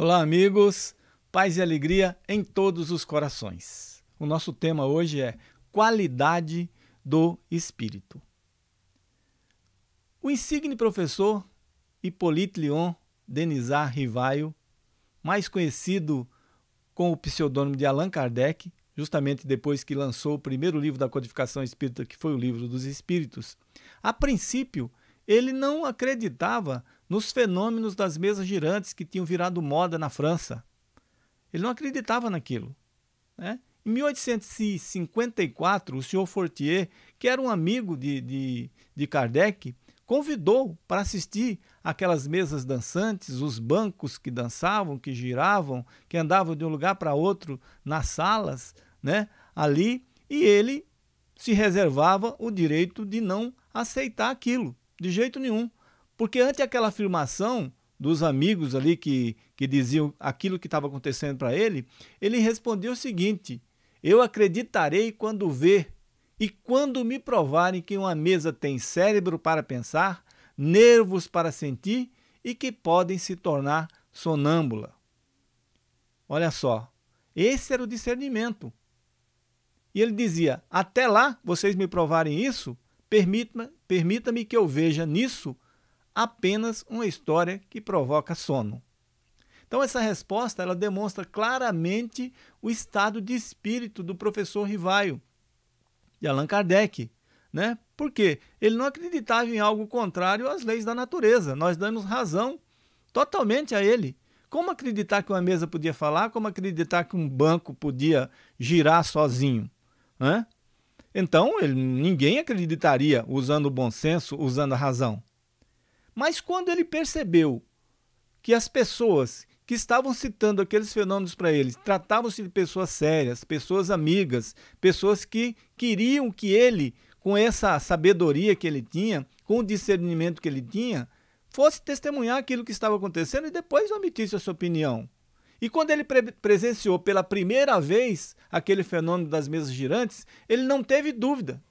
Olá, amigos. Paz e alegria em todos os corações. O nosso tema hoje é qualidade do espírito. O insigne professor Hippolyte Lyon Denizar Rivaio, mais conhecido com o pseudônimo de Allan Kardec, justamente depois que lançou o primeiro livro da codificação espírita, que foi o Livro dos Espíritos, a princípio ele não acreditava nos fenômenos das mesas girantes que tinham virado moda na França. Ele não acreditava naquilo. Né? Em 1854, o senhor Fortier, que era um amigo de, de, de Kardec, convidou para assistir aquelas mesas dançantes, os bancos que dançavam, que giravam, que andavam de um lugar para outro nas salas, né? Ali, e ele se reservava o direito de não aceitar aquilo, de jeito nenhum. Porque ante aquela afirmação dos amigos ali que, que diziam aquilo que estava acontecendo para ele, ele respondeu o seguinte: Eu acreditarei quando ver, e quando me provarem que uma mesa tem cérebro para pensar, nervos para sentir e que podem se tornar sonâmbula. Olha só, esse era o discernimento. E ele dizia: Até lá vocês me provarem isso, permita-me permita que eu veja nisso apenas uma história que provoca sono. Então essa resposta ela demonstra claramente o estado de espírito do professor Rivaio de Allan Kardec, né? Porque ele não acreditava em algo contrário às leis da natureza. Nós damos razão totalmente a ele. Como acreditar que uma mesa podia falar? Como acreditar que um banco podia girar sozinho? Né? Então, ele, ninguém acreditaria usando o bom senso, usando a razão. Mas quando ele percebeu que as pessoas que estavam citando aqueles fenômenos para ele tratavam-se de pessoas sérias, pessoas amigas, pessoas que queriam que ele, com essa sabedoria que ele tinha, com o discernimento que ele tinha, fosse testemunhar aquilo que estava acontecendo e depois omitisse a sua opinião. E quando ele pre presenciou pela primeira vez aquele fenômeno das mesas girantes, ele não teve dúvida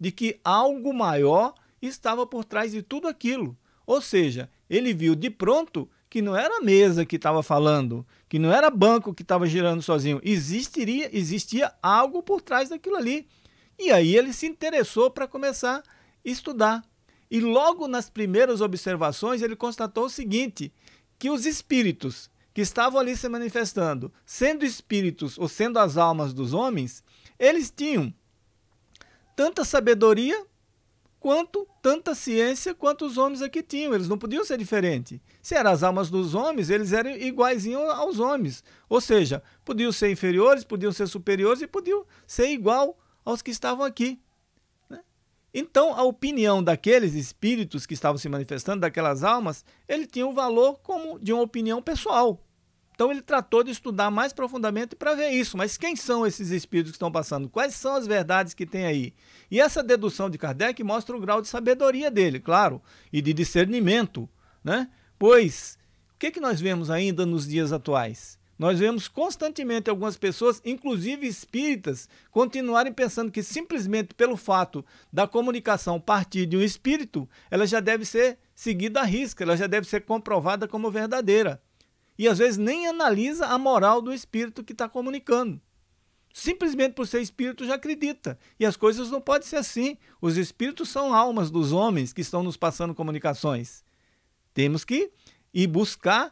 de que algo maior estava por trás de tudo aquilo. Ou seja, ele viu de pronto que não era a mesa que estava falando, que não era banco que estava girando sozinho. Existiria, existia algo por trás daquilo ali. E aí ele se interessou para começar a estudar. E logo nas primeiras observações ele constatou o seguinte: que os espíritos que estavam ali se manifestando, sendo espíritos ou sendo as almas dos homens, eles tinham tanta sabedoria quanto tanta ciência quanto os homens aqui tinham. Eles não podiam ser diferentes. Se eram as almas dos homens, eles eram iguais aos homens. Ou seja, podiam ser inferiores, podiam ser superiores e podiam ser igual aos que estavam aqui. Né? Então, a opinião daqueles espíritos que estavam se manifestando, daquelas almas, ele tinha um valor como de uma opinião pessoal. Então ele tratou de estudar mais profundamente para ver isso. Mas quem são esses espíritos que estão passando? Quais são as verdades que tem aí? E essa dedução de Kardec mostra o grau de sabedoria dele, claro, e de discernimento, né? Pois o que, é que nós vemos ainda nos dias atuais? Nós vemos constantemente algumas pessoas, inclusive espíritas, continuarem pensando que simplesmente pelo fato da comunicação partir de um espírito, ela já deve ser seguida à risca, ela já deve ser comprovada como verdadeira e às vezes nem analisa a moral do espírito que está comunicando. Simplesmente por ser espírito já acredita. E as coisas não podem ser assim. Os espíritos são almas dos homens que estão nos passando comunicações. Temos que ir buscar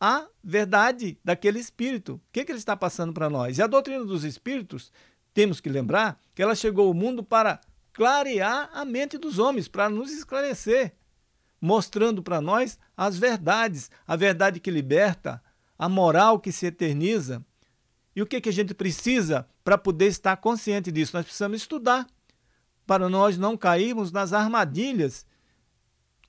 a verdade daquele espírito. O que, é que ele está passando para nós? E a doutrina dos espíritos, temos que lembrar que ela chegou ao mundo para clarear a mente dos homens, para nos esclarecer mostrando para nós as verdades, a verdade que liberta, a moral que se eterniza. E o que, que a gente precisa para poder estar consciente disso? Nós precisamos estudar, para nós não cairmos nas armadilhas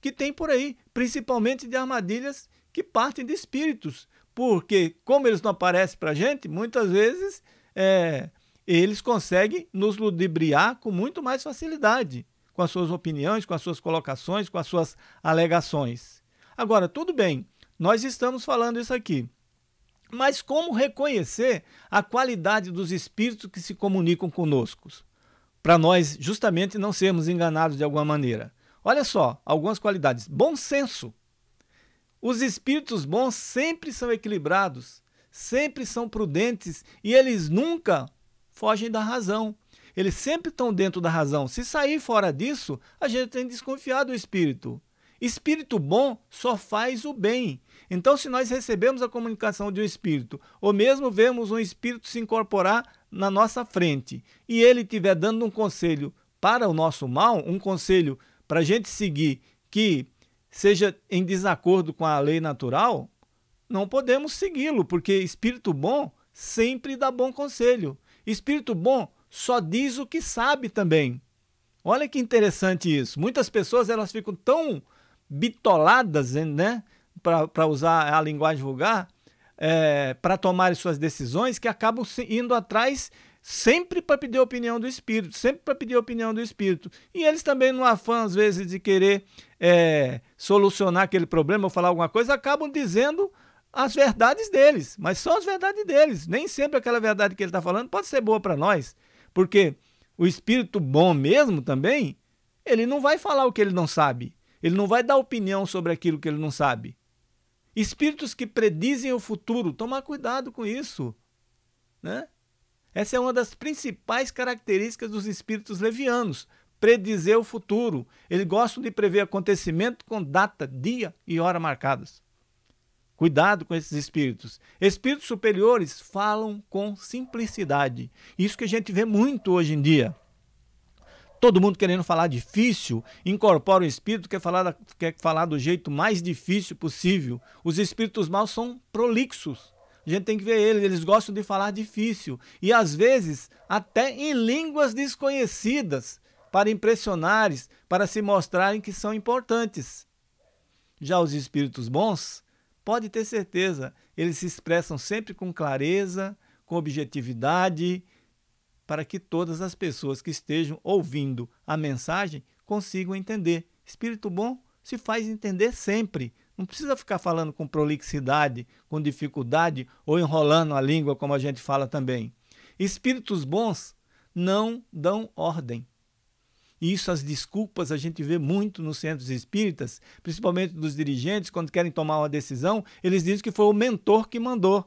que tem por aí, principalmente de armadilhas que partem de espíritos, porque como eles não aparecem para a gente, muitas vezes é, eles conseguem nos ludibriar com muito mais facilidade com as suas opiniões, com as suas colocações, com as suas alegações. Agora, tudo bem, nós estamos falando isso aqui. Mas como reconhecer a qualidade dos espíritos que se comunicam conosco? Para nós, justamente, não sermos enganados de alguma maneira. Olha só, algumas qualidades. Bom senso. Os espíritos bons sempre são equilibrados, sempre são prudentes e eles nunca fogem da razão. Eles sempre estão dentro da razão. Se sair fora disso, a gente tem que desconfiar do espírito. Espírito bom só faz o bem. Então, se nós recebemos a comunicação de um espírito, ou mesmo vemos um espírito se incorporar na nossa frente, e ele estiver dando um conselho para o nosso mal, um conselho para a gente seguir que seja em desacordo com a lei natural, não podemos segui-lo, porque espírito bom sempre dá bom conselho. Espírito bom só diz o que sabe também. Olha que interessante isso. Muitas pessoas elas ficam tão bitoladas, né, para usar a linguagem vulgar, é, para tomar suas decisões, que acabam indo atrás sempre para pedir a opinião do Espírito, sempre para pedir a opinião do Espírito. E eles também, no afã, às vezes, de querer é, solucionar aquele problema ou falar alguma coisa, acabam dizendo as verdades deles, mas são as verdades deles. Nem sempre aquela verdade que ele está falando pode ser boa para nós. Porque o espírito bom mesmo também, ele não vai falar o que ele não sabe. Ele não vai dar opinião sobre aquilo que ele não sabe. Espíritos que predizem o futuro, tomar cuidado com isso. Né? Essa é uma das principais características dos espíritos levianos, predizer o futuro. Eles gostam de prever acontecimento com data, dia e hora marcadas. Cuidado com esses espíritos. Espíritos superiores falam com simplicidade. Isso que a gente vê muito hoje em dia. Todo mundo querendo falar difícil, incorpora o espírito, quer falar, quer falar do jeito mais difícil possível. Os espíritos maus são prolixos. A gente tem que ver eles, eles gostam de falar difícil. E às vezes até em línguas desconhecidas, para impressionares, para se mostrarem que são importantes. Já os espíritos bons, Pode ter certeza, eles se expressam sempre com clareza, com objetividade, para que todas as pessoas que estejam ouvindo a mensagem consigam entender. Espírito bom se faz entender sempre. Não precisa ficar falando com prolixidade, com dificuldade ou enrolando a língua, como a gente fala também. Espíritos bons não dão ordem. E isso, as desculpas, a gente vê muito nos centros espíritas, principalmente dos dirigentes, quando querem tomar uma decisão, eles dizem que foi o mentor que mandou.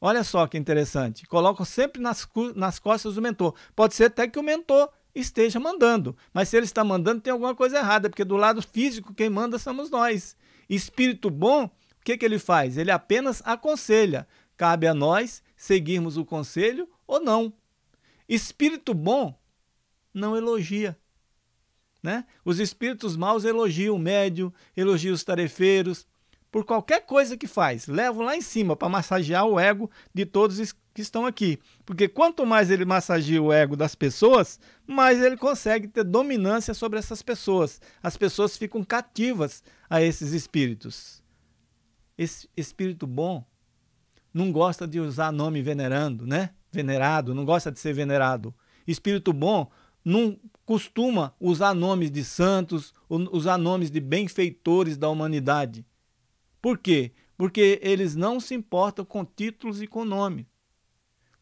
Olha só que interessante. Colocam sempre nas, nas costas do mentor. Pode ser até que o mentor esteja mandando, mas se ele está mandando, tem alguma coisa errada, porque do lado físico, quem manda somos nós. Espírito bom, o que, que ele faz? Ele apenas aconselha. Cabe a nós seguirmos o conselho ou não. Espírito bom não elogia. Né? Os espíritos maus elogiam o médium, elogiam os tarefeiros, por qualquer coisa que faz, levam lá em cima para massagear o ego de todos que estão aqui. Porque quanto mais ele massageia o ego das pessoas, mais ele consegue ter dominância sobre essas pessoas. As pessoas ficam cativas a esses espíritos. Esse espírito bom não gosta de usar nome venerando, né? Venerado, não gosta de ser venerado. Espírito bom não costuma usar nomes de santos, usar nomes de benfeitores da humanidade. Por quê? Porque eles não se importam com títulos e com nome.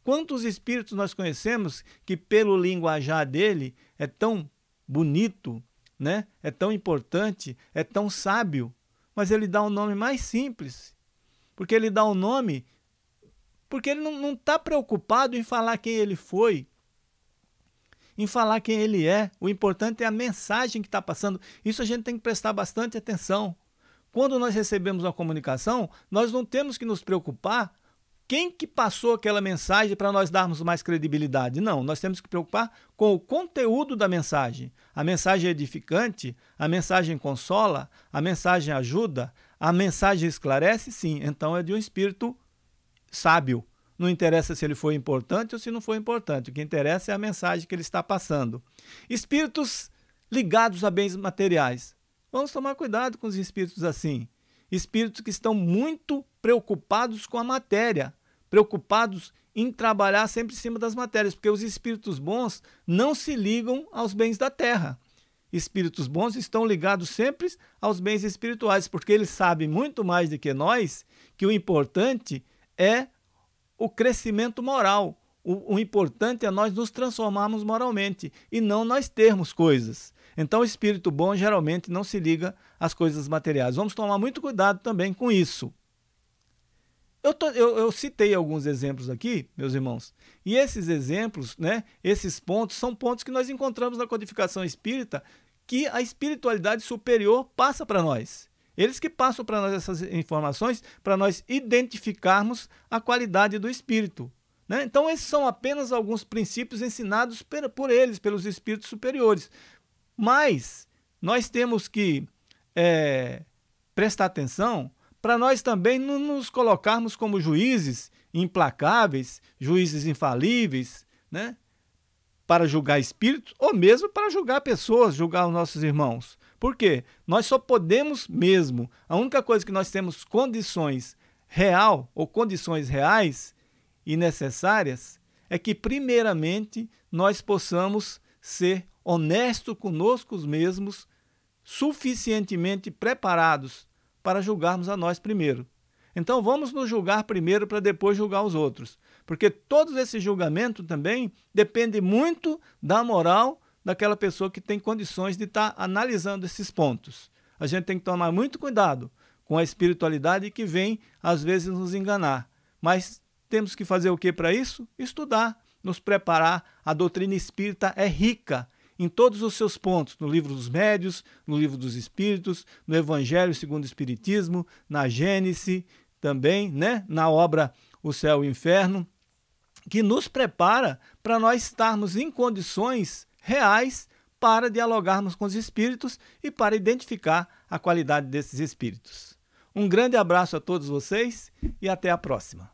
Quantos espíritos nós conhecemos que, pelo linguajar dele, é tão bonito, né? é tão importante, é tão sábio, mas ele dá um nome mais simples. Porque ele dá o um nome porque ele não está preocupado em falar quem ele foi, em falar quem ele é. O importante é a mensagem que está passando. Isso a gente tem que prestar bastante atenção. Quando nós recebemos uma comunicação, nós não temos que nos preocupar quem que passou aquela mensagem para nós darmos mais credibilidade. Não, nós temos que preocupar com o conteúdo da mensagem. A mensagem é edificante, a mensagem consola, a mensagem ajuda, a mensagem esclarece, sim. Então é de um espírito sábio. Não interessa se ele foi importante ou se não foi importante. O que interessa é a mensagem que ele está passando. Espíritos ligados a bens materiais. Vamos tomar cuidado com os espíritos assim. Espíritos que estão muito preocupados com a matéria, preocupados em trabalhar sempre em cima das matérias, porque os espíritos bons não se ligam aos bens da terra. Espíritos bons estão ligados sempre aos bens espirituais, porque eles sabem muito mais do que nós que o importante é o crescimento moral. O, o, importante é nós nos transformarmos moralmente e não nós termos coisas. Então, o espírito bom geralmente não se liga às coisas materiais. Vamos tomar muito cuidado também com isso. Eu, tô, eu, eu citei alguns exemplos aqui, meus irmãos, e esses exemplos, né, esses pontos, são pontos que nós encontramos na codificação espírita que a espiritualidade superior passa para nós. Eles que passam para nós essas informações para nós identificarmos a qualidade do espírito. Né? Então, esses são apenas alguns princípios ensinados por, eles, pelos espíritos superiores. Mas nós temos que é, prestar atenção para nós também não nos colocarmos como juízes implacáveis, juízes infalíveis, né? para julgar espíritos ou mesmo para julgar pessoas, julgar os nossos irmãos. Por quê? Nós só podemos mesmo. A única coisa que nós temos condições real ou condições reais e necessárias é que, primeiramente, nós possamos ser honestos conosco mesmos, suficientemente preparados para julgarmos a nós primeiro. Então vamos nos julgar primeiro para depois julgar os outros. Porque todo esse julgamento também depende muito da moral daquela pessoa que tem condições de estar tá analisando esses pontos. A gente tem que tomar muito cuidado com a espiritualidade que vem, às vezes, nos enganar. Mas temos que fazer o que para isso? Estudar, nos preparar. A doutrina espírita é rica em todos os seus pontos, no livro dos médios, no livro dos espíritos, no Evangelho segundo o Espiritismo, na Gênese também, né? na obra O Céu e o Inferno, que nos prepara para nós estarmos em condições reais para dialogarmos com os espíritos e para identificar a qualidade desses espíritos. Um grande abraço a todos vocês e até a próxima.